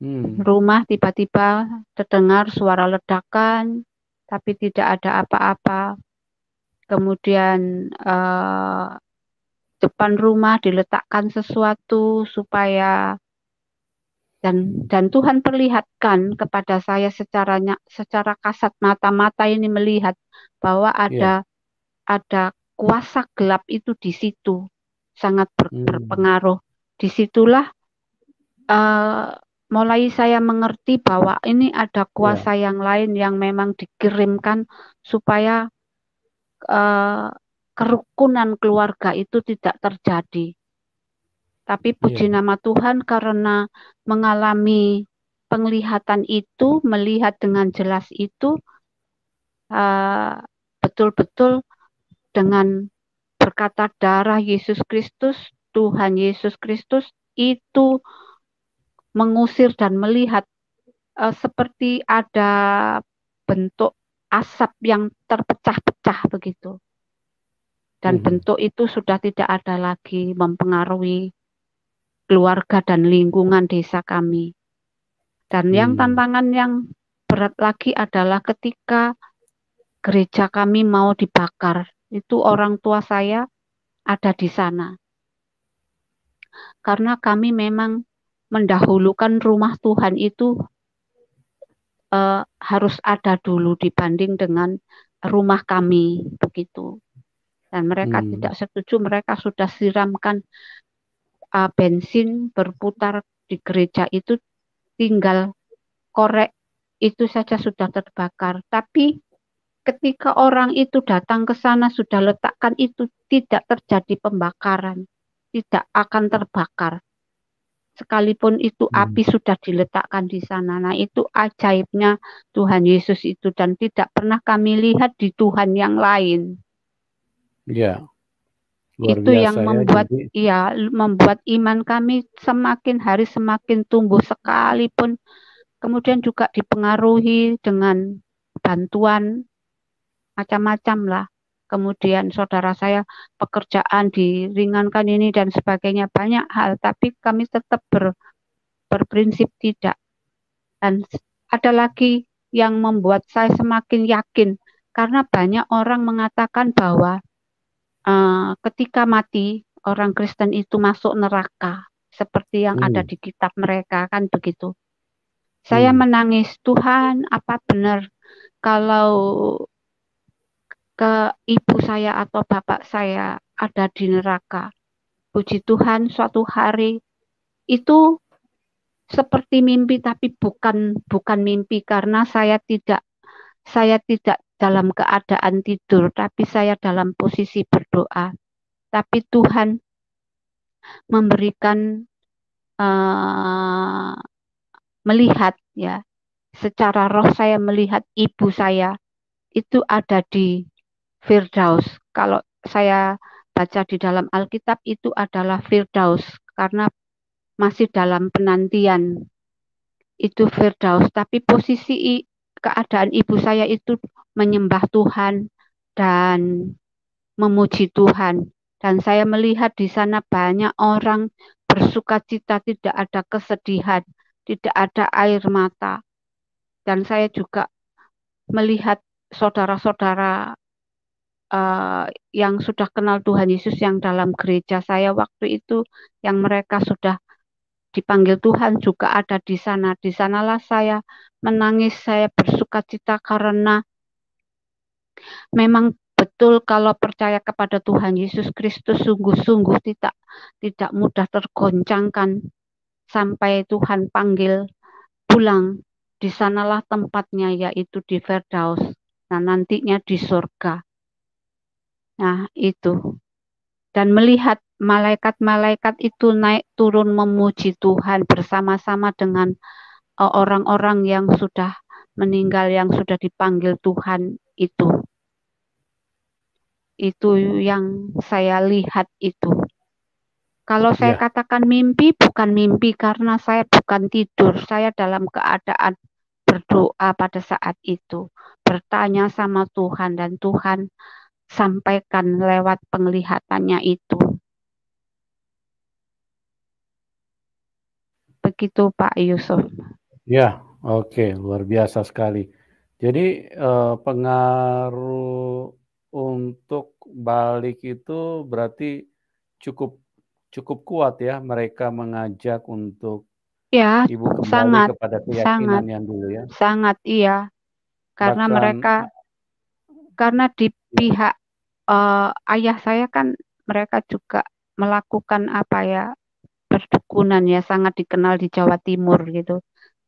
hmm. rumah tiba-tiba terdengar suara ledakan tapi tidak ada apa-apa kemudian uh, depan rumah diletakkan sesuatu supaya dan dan Tuhan perlihatkan kepada saya secara secara kasat mata mata ini melihat bahwa iya. ada yeah. ada kuasa gelap itu di situ sangat ber, hmm. berpengaruh disitulah uh, eh, mulai saya mengerti bahwa ini ada kuasa yeah. yang lain yang memang dikirimkan supaya uh, kerukunan keluarga itu tidak terjadi tapi iya. puji yeah. nama Tuhan karena mengalami penglihatan itu, melihat dengan jelas itu, eh, betul-betul uh, dengan berkata darah Yesus Kristus, Tuhan Yesus Kristus itu mengusir dan melihat uh, seperti ada bentuk asap yang terpecah-pecah begitu. Dan mhm. bentuk itu sudah tidak ada lagi mempengaruhi keluarga dan lingkungan desa kami. Dan hmm. yang tantangan yang berat lagi adalah ketika gereja kami mau dibakar, itu orang tua saya ada di sana. Karena kami memang mendahulukan rumah Tuhan itu eh, harus ada dulu dibanding dengan rumah kami begitu. Dan mereka hmm. tidak setuju, mereka sudah siramkan uh, bensin berputar di gereja itu tinggal korek itu saja sudah terbakar. Tapi ketika orang itu datang ke sana sudah letakkan itu tidak terjadi pembakaran, tidak akan terbakar. Sekalipun itu hmm. api sudah diletakkan di sana. Nah, itu ajaibnya Tuhan Yesus itu dan tidak pernah kami lihat di Tuhan yang lain. Ya. Luar itu yang ya, membuat ya, jadi... ya membuat iman kami semakin hari semakin tumbuh sekalipun kemudian juga dipengaruhi dengan bantuan macam-macam lah kemudian saudara saya pekerjaan diringankan ini dan sebagainya banyak hal tapi kami tetap ber, berprinsip tidak dan ada lagi yang membuat saya semakin yakin karena banyak orang mengatakan bahwa uh, ketika mati orang Kristen itu masuk neraka seperti yang hmm. ada di kitab mereka kan begitu. Saya hmm. menangis, Tuhan, apa benar kalau ke ibu saya atau bapak saya ada di neraka? Puji Tuhan, suatu hari itu seperti mimpi tapi bukan bukan mimpi karena saya tidak saya tidak dalam keadaan tidur, tapi saya dalam posisi berdoa. Tapi Tuhan memberikan uh, melihat ya, secara roh saya melihat ibu saya itu ada di Firdaus. Kalau saya baca di dalam Alkitab itu adalah Firdaus karena masih dalam penantian itu Firdaus. Tapi posisi keadaan ibu saya itu menyembah Tuhan dan memuji Tuhan. Dan saya melihat di sana banyak orang bersuka cita, tidak ada kesedihan, tidak ada air mata. Dan saya juga melihat saudara-saudara uh, yang sudah kenal Tuhan Yesus yang dalam gereja saya waktu itu, yang mereka sudah dipanggil Tuhan juga ada di sana. Di sanalah saya menangis, saya bersuka cita karena memang betul kalau percaya kepada Tuhan Yesus Kristus sungguh-sungguh tidak tidak mudah tergoncangkan sampai Tuhan panggil pulang. Di sanalah tempatnya yaitu di Firdaus. Nah, nantinya di surga. Nah, itu. Dan melihat malaikat-malaikat itu naik turun memuji Tuhan bersama-sama dengan eh, orang-orang yang sudah meninggal yang sudah dipanggil Tuhan itu. Itu yang saya lihat itu. Kalau ya. saya ya. katakan mimpi bukan mimpi karena saya bukan tidur, saya dalam keadaan berdoa pada saat itu, bertanya sama Tuhan dan Tuhan sampaikan lewat penglihatannya itu. itu Pak Yusuf. Ya, oke, okay. luar biasa sekali. Jadi eh, pengaruh untuk balik itu berarti cukup cukup kuat ya mereka mengajak untuk ya, ibu kembali sangat, kepada keyakinan sangat, yang dulu ya. Sangat iya. Karena Bahkan, mereka karena di iya. pihak uh, ayah saya kan mereka juga melakukan apa ya perdukunan ya sangat dikenal di Jawa Timur gitu.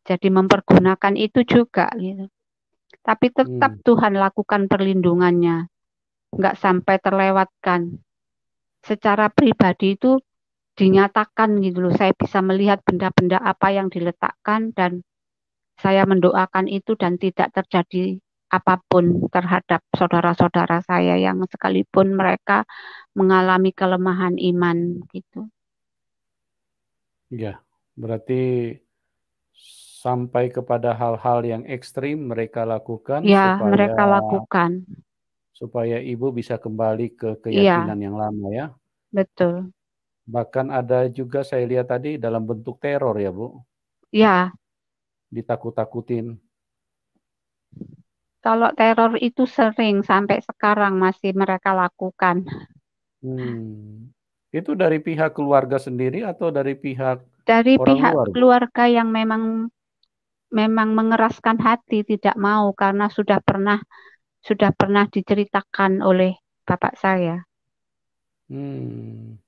Jadi mempergunakan itu juga gitu. Tapi tetap hmm. Tuhan lakukan perlindungannya. Enggak sampai terlewatkan. Secara pribadi itu dinyatakan gitu loh. Saya bisa melihat benda-benda apa yang diletakkan dan saya mendoakan itu dan tidak terjadi apapun terhadap saudara-saudara saya yang sekalipun mereka mengalami kelemahan iman gitu. Ya, berarti sampai kepada hal-hal yang ekstrim mereka lakukan. Ya, supaya, mereka lakukan. Supaya ibu bisa kembali ke ya. keyakinan ya. yang lama ya. Betul. Bahkan ada juga saya lihat tadi dalam bentuk teror ya bu. Ya. Ditakut-takutin. Kalau teror itu sering sampai sekarang masih mereka lakukan. Hmm. Itu dari pihak keluarga sendiri atau dari pihak dari orang pihak luar? keluarga yang memang memang mengeraskan hati tidak mau karena sudah pernah sudah pernah diceritakan oleh bapak saya. Hmm.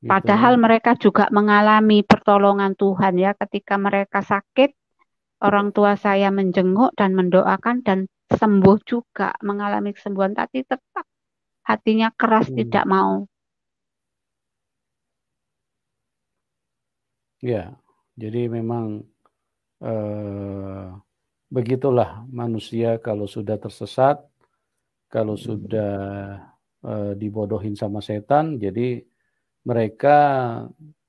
Gitu. Padahal mereka juga mengalami pertolongan Tuhan ya ketika mereka sakit orang tua saya menjenguk dan mendoakan dan sembuh juga mengalami kesembuhan tapi tetap hatinya keras hmm. tidak mau Ya, jadi memang eh, begitulah manusia kalau sudah tersesat, kalau hmm. sudah eh, dibodohin sama setan, jadi mereka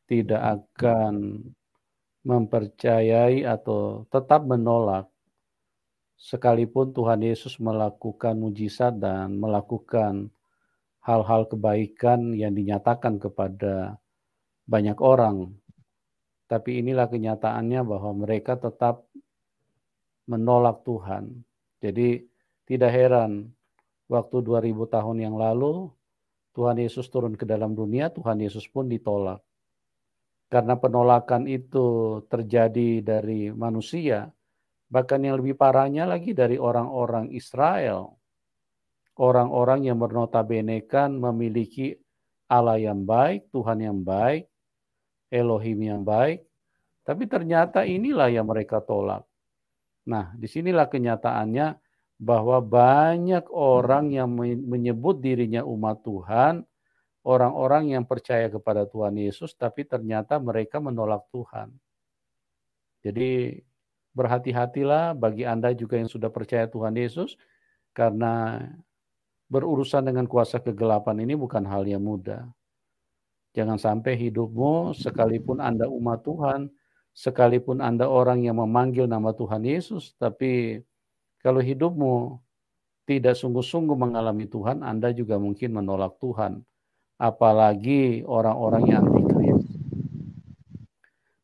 tidak hmm. akan mempercayai atau tetap menolak sekalipun Tuhan Yesus melakukan mujizat dan melakukan hal-hal kebaikan yang dinyatakan kepada banyak orang tapi inilah kenyataannya bahwa mereka tetap menolak Tuhan. Jadi tidak heran waktu 2000 tahun yang lalu Tuhan Yesus turun ke dalam dunia, Tuhan Yesus pun ditolak. Karena penolakan itu terjadi dari manusia, bahkan yang lebih parahnya lagi dari orang-orang Israel. Orang-orang yang kan memiliki Allah yang baik, Tuhan yang baik, Elohim yang baik, tapi ternyata inilah yang mereka tolak. Nah, disinilah kenyataannya bahwa banyak orang yang menyebut dirinya umat Tuhan, orang-orang yang percaya kepada Tuhan Yesus, tapi ternyata mereka menolak Tuhan. Jadi berhati-hatilah bagi Anda juga yang sudah percaya Tuhan Yesus, karena berurusan dengan kuasa kegelapan ini bukan hal yang mudah. Jangan sampai hidupmu, sekalipun Anda umat Tuhan, sekalipun Anda orang yang memanggil nama Tuhan Yesus, tapi kalau hidupmu tidak sungguh-sungguh mengalami Tuhan, Anda juga mungkin menolak Tuhan. Apalagi orang-orang yang anti Kristus.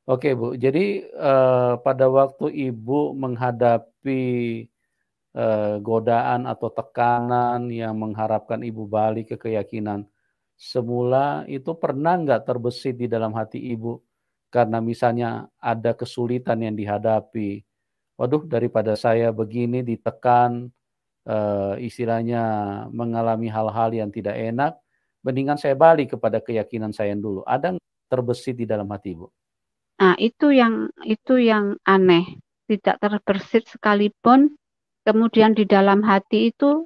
Oke Bu, jadi eh, pada waktu Ibu menghadapi eh, godaan atau tekanan yang mengharapkan Ibu balik ke keyakinan, semula itu pernah nggak terbesit di dalam hati ibu karena misalnya ada kesulitan yang dihadapi. Waduh, daripada saya begini ditekan, e, istilahnya mengalami hal-hal yang tidak enak, mendingan saya balik kepada keyakinan saya yang dulu. Ada terbesit di dalam hati ibu? Nah, itu yang itu yang aneh, tidak terbesit sekalipun. Kemudian di dalam hati itu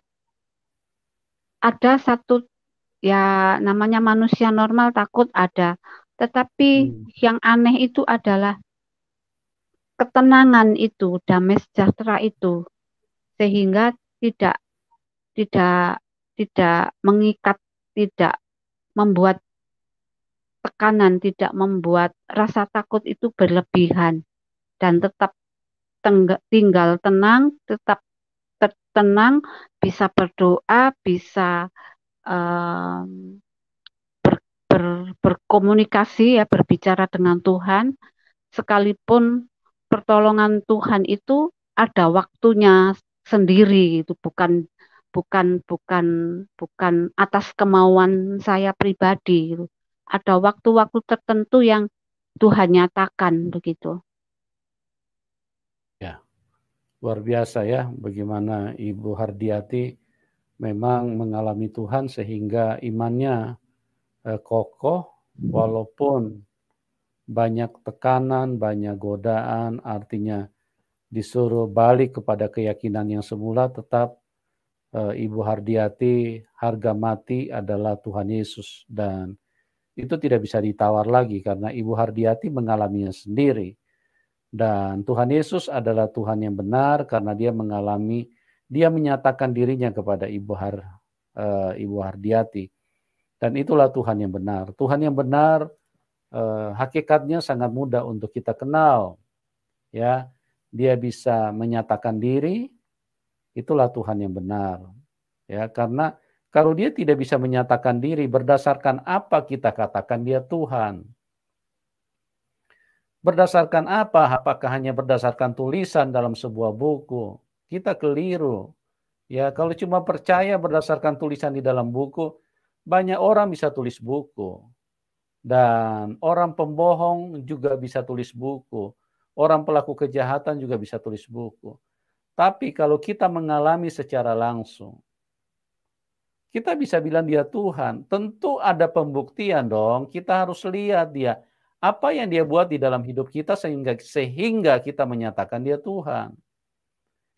ada satu ya namanya manusia normal takut ada. Tetapi hmm. yang aneh itu adalah ketenangan itu, damai sejahtera itu, sehingga tidak tidak tidak mengikat, tidak membuat tekanan, tidak membuat rasa takut itu berlebihan dan tetap tinggal tenang, tetap tenang, bisa berdoa, bisa um, ber, ber, berkomunikasi ya berbicara dengan Tuhan sekalipun pertolongan Tuhan itu ada waktunya sendiri itu bukan bukan bukan bukan atas kemauan saya pribadi gitu. ada waktu-waktu tertentu yang Tuhan nyatakan begitu ya luar biasa ya bagaimana Ibu Hardiati memang mengalami Tuhan sehingga imannya eh, kokoh walaupun banyak tekanan, banyak godaan, artinya disuruh balik kepada keyakinan yang semula tetap eh, Ibu Hardiati harga mati adalah Tuhan Yesus dan itu tidak bisa ditawar lagi karena Ibu Hardiati mengalaminya sendiri. Dan Tuhan Yesus adalah Tuhan yang benar karena dia mengalami dia menyatakan dirinya kepada Ibu Har uh, Ibu Hardiati. Dan itulah Tuhan yang benar. Tuhan yang benar uh, hakikatnya sangat mudah untuk kita kenal. Ya, dia bisa menyatakan diri. Itulah Tuhan yang benar. Ya, karena kalau dia tidak bisa menyatakan diri berdasarkan apa kita katakan dia Tuhan. Berdasarkan apa? Apakah hanya berdasarkan tulisan dalam sebuah buku? Kita keliru. Ya, kalau cuma percaya berdasarkan tulisan di dalam buku, banyak orang bisa tulis buku. Dan orang pembohong juga bisa tulis buku. Orang pelaku kejahatan juga bisa tulis buku. Tapi kalau kita mengalami secara langsung, kita bisa bilang dia Tuhan. Tentu ada pembuktian dong. Kita harus lihat dia apa yang dia buat di dalam hidup kita sehingga sehingga kita menyatakan dia Tuhan.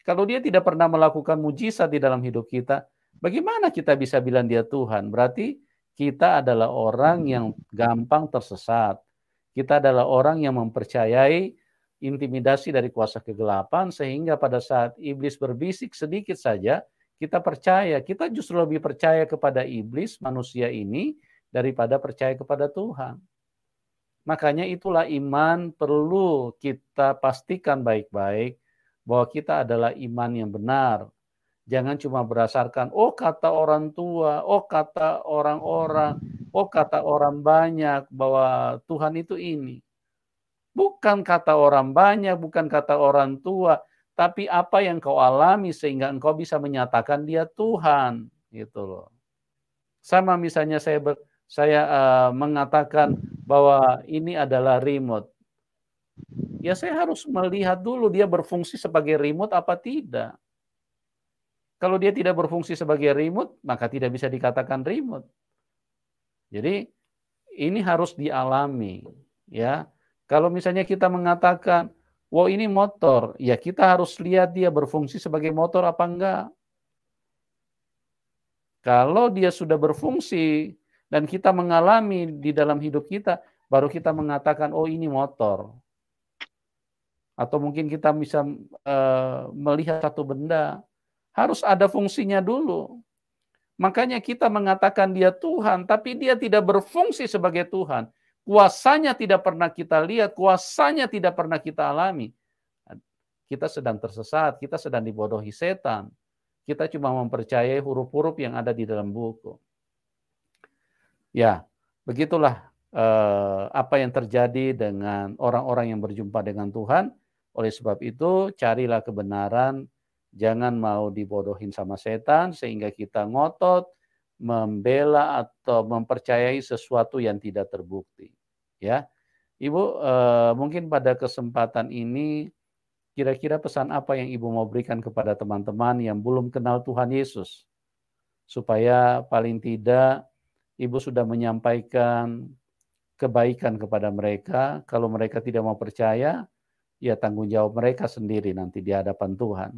Kalau dia tidak pernah melakukan mujizat di dalam hidup kita, bagaimana kita bisa bilang dia Tuhan? Berarti kita adalah orang yang gampang tersesat. Kita adalah orang yang mempercayai intimidasi dari kuasa kegelapan sehingga pada saat iblis berbisik sedikit saja kita percaya, kita justru lebih percaya kepada iblis manusia ini daripada percaya kepada Tuhan. Makanya itulah iman perlu kita pastikan baik-baik bahwa kita adalah iman yang benar. Jangan cuma berdasarkan, oh kata orang tua, oh kata orang-orang, oh kata orang banyak bahwa Tuhan itu ini. Bukan kata orang banyak, bukan kata orang tua, tapi apa yang kau alami sehingga engkau bisa menyatakan dia Tuhan, gitu loh. Sama misalnya saya ber, saya uh, mengatakan bahwa ini adalah remote ya saya harus melihat dulu dia berfungsi sebagai remote apa tidak. Kalau dia tidak berfungsi sebagai remote, maka tidak bisa dikatakan remote. Jadi ini harus dialami, ya. Kalau misalnya kita mengatakan, "Wow, ini motor." Ya, kita harus lihat dia berfungsi sebagai motor apa enggak. Kalau dia sudah berfungsi dan kita mengalami di dalam hidup kita, baru kita mengatakan, "Oh, ini motor." atau mungkin kita bisa e, melihat satu benda harus ada fungsinya dulu. Makanya kita mengatakan dia Tuhan, tapi dia tidak berfungsi sebagai Tuhan. Kuasanya tidak pernah kita lihat, kuasanya tidak pernah kita alami. Kita sedang tersesat, kita sedang dibodohi setan. Kita cuma mempercayai huruf-huruf yang ada di dalam buku. Ya, begitulah eh, apa yang terjadi dengan orang-orang yang berjumpa dengan Tuhan oleh sebab itu, carilah kebenaran, jangan mau dibodohin sama setan sehingga kita ngotot membela atau mempercayai sesuatu yang tidak terbukti. Ya, Ibu, eh, mungkin pada kesempatan ini kira-kira pesan apa yang Ibu mau berikan kepada teman-teman yang belum kenal Tuhan Yesus supaya paling tidak Ibu sudah menyampaikan kebaikan kepada mereka. Kalau mereka tidak mau percaya, ya tanggung jawab mereka sendiri nanti di hadapan Tuhan.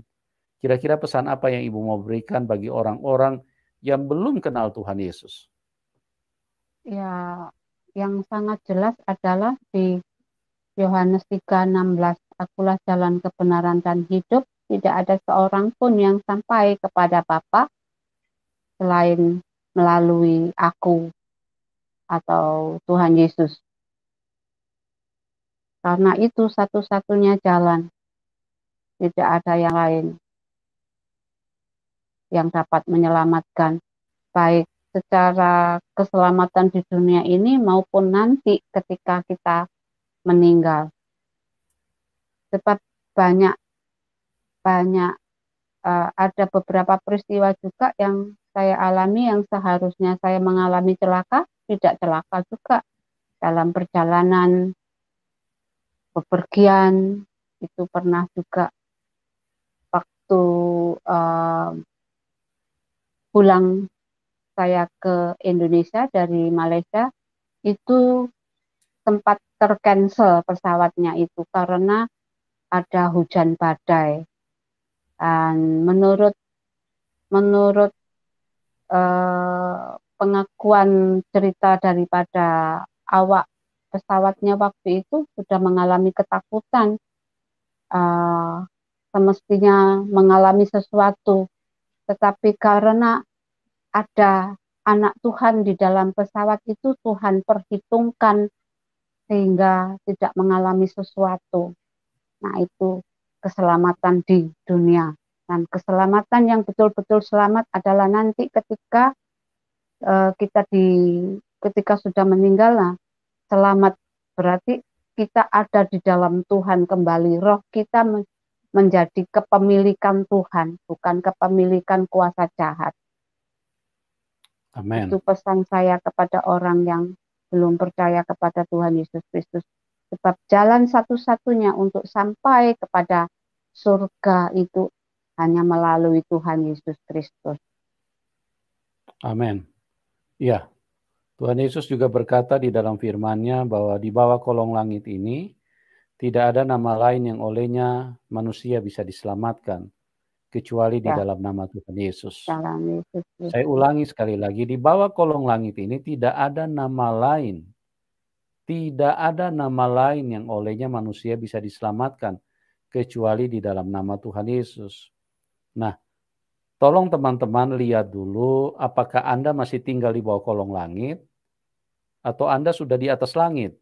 Kira-kira pesan apa yang Ibu mau berikan bagi orang-orang yang belum kenal Tuhan Yesus? Ya, yang sangat jelas adalah di Yohanes 3:16, "Akulah jalan kebenaran dan hidup, tidak ada seorang pun yang sampai kepada Bapa selain melalui aku atau Tuhan Yesus." karena itu satu-satunya jalan. Tidak ada yang lain yang dapat menyelamatkan, baik secara keselamatan di dunia ini maupun nanti ketika kita meninggal. Sebab banyak banyak uh, ada beberapa peristiwa juga yang saya alami yang seharusnya saya mengalami celaka tidak celaka juga dalam perjalanan bepergian itu pernah juga waktu uh, pulang saya ke Indonesia dari Malaysia itu sempat tercancel pesawatnya itu karena ada hujan badai dan menurut menurut eh, pengakuan cerita daripada awak pesawatnya waktu itu sudah mengalami ketakutan uh, semestinya mengalami sesuatu tetapi karena ada anak Tuhan di dalam pesawat itu Tuhan perhitungkan sehingga tidak mengalami sesuatu nah itu keselamatan di dunia dan keselamatan yang betul-betul selamat adalah nanti ketika uh, kita di ketika sudah meninggal lah selamat berarti kita ada di dalam Tuhan kembali. Roh kita menjadi kepemilikan Tuhan, bukan kepemilikan kuasa jahat. Amen. Itu pesan saya kepada orang yang belum percaya kepada Tuhan Yesus Kristus. Sebab jalan satu-satunya untuk sampai kepada surga itu hanya melalui Tuhan Yesus Kristus. Amin. Ya, Tuhan Yesus juga berkata di dalam firman-Nya bahwa di bawah kolong langit ini tidak ada nama lain yang olehnya manusia bisa diselamatkan kecuali di ya. dalam nama Tuhan Yesus. Dalam Yesus. Saya ulangi sekali lagi di bawah kolong langit ini tidak ada nama lain. Tidak ada nama lain yang olehnya manusia bisa diselamatkan kecuali di dalam nama Tuhan Yesus. Nah, tolong teman-teman lihat dulu apakah Anda masih tinggal di bawah kolong langit atau Anda sudah di atas langit.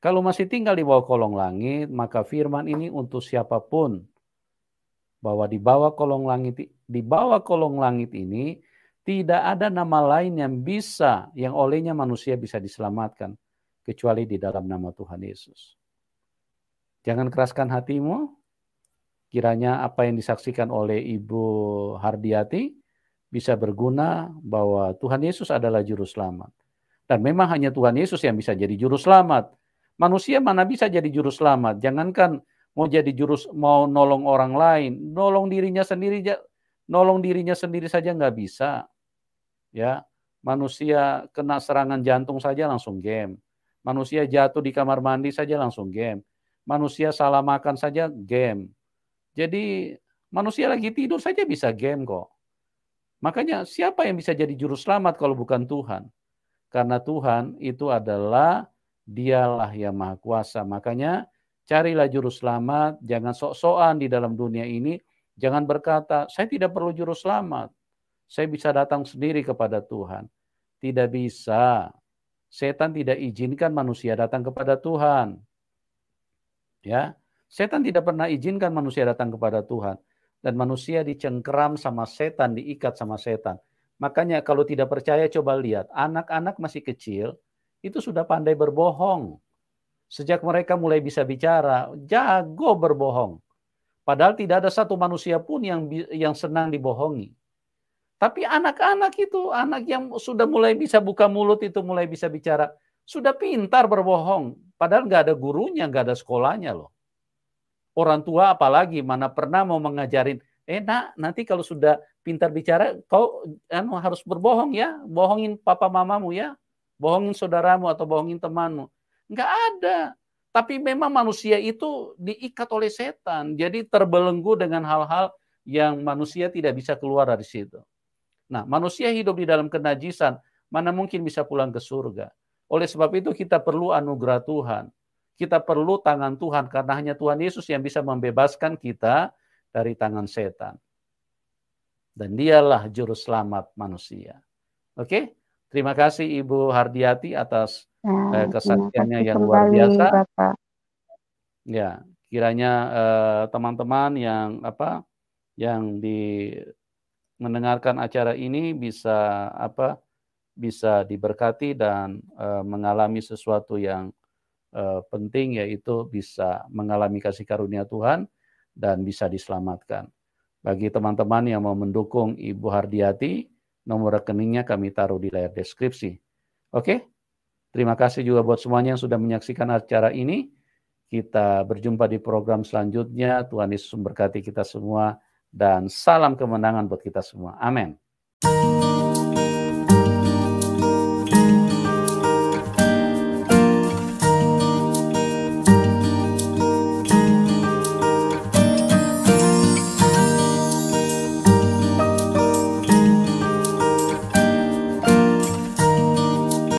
Kalau masih tinggal di bawah kolong langit, maka firman ini untuk siapapun bahwa di bawah kolong langit di bawah kolong langit ini tidak ada nama lain yang bisa yang olehnya manusia bisa diselamatkan kecuali di dalam nama Tuhan Yesus. Jangan keraskan hatimu. Kiranya apa yang disaksikan oleh Ibu Hardiati bisa berguna bahwa Tuhan Yesus adalah juru selamat. Dan memang hanya Tuhan Yesus yang bisa jadi juru selamat. Manusia mana bisa jadi juru selamat? Jangankan mau jadi jurus mau nolong orang lain, nolong dirinya sendiri nolong dirinya sendiri saja nggak bisa. Ya, manusia kena serangan jantung saja langsung game. Manusia jatuh di kamar mandi saja langsung game. Manusia salah makan saja game. Jadi manusia lagi tidur saja bisa game kok. Makanya siapa yang bisa jadi juru selamat kalau bukan Tuhan? Karena Tuhan itu adalah dialah yang maha kuasa. Makanya carilah juru selamat, jangan sok-sokan di dalam dunia ini. Jangan berkata, saya tidak perlu juru selamat. Saya bisa datang sendiri kepada Tuhan. Tidak bisa. Setan tidak izinkan manusia datang kepada Tuhan. Ya, Setan tidak pernah izinkan manusia datang kepada Tuhan. Dan manusia dicengkeram sama setan, diikat sama setan. Makanya kalau tidak percaya coba lihat, anak-anak masih kecil itu sudah pandai berbohong. Sejak mereka mulai bisa bicara, jago berbohong. Padahal tidak ada satu manusia pun yang yang senang dibohongi. Tapi anak-anak itu, anak yang sudah mulai bisa buka mulut itu, mulai bisa bicara, sudah pintar berbohong. Padahal nggak ada gurunya, nggak ada sekolahnya loh. Orang tua apalagi mana pernah mau mengajarin, eh nak, nanti kalau sudah pintar bicara, kau anu, harus berbohong ya, bohongin papa mamamu ya, bohongin saudaramu atau bohongin temanmu. Enggak ada. Tapi memang manusia itu diikat oleh setan, jadi terbelenggu dengan hal-hal yang manusia tidak bisa keluar dari situ. Nah, manusia hidup di dalam kenajisan, mana mungkin bisa pulang ke surga. Oleh sebab itu kita perlu anugerah Tuhan. Kita perlu tangan Tuhan karena hanya Tuhan Yesus yang bisa membebaskan kita dari tangan setan dan dialah juru selamat manusia. Oke, terima kasih Ibu Hardiati atas ya, eh, kesaktiannya yang luar biasa. Bapak. Ya, kiranya eh, teman-teman eh, yang apa yang di mendengarkan acara ini bisa apa bisa diberkati dan eh, mengalami sesuatu yang eh, penting yaitu bisa mengalami kasih karunia Tuhan dan bisa diselamatkan. Bagi teman-teman yang mau mendukung Ibu Hardiati, nomor rekeningnya kami taruh di layar deskripsi. Oke, terima kasih juga buat semuanya yang sudah menyaksikan acara ini. Kita berjumpa di program selanjutnya. Tuhan Yesus memberkati kita semua dan salam kemenangan buat kita semua. Amin.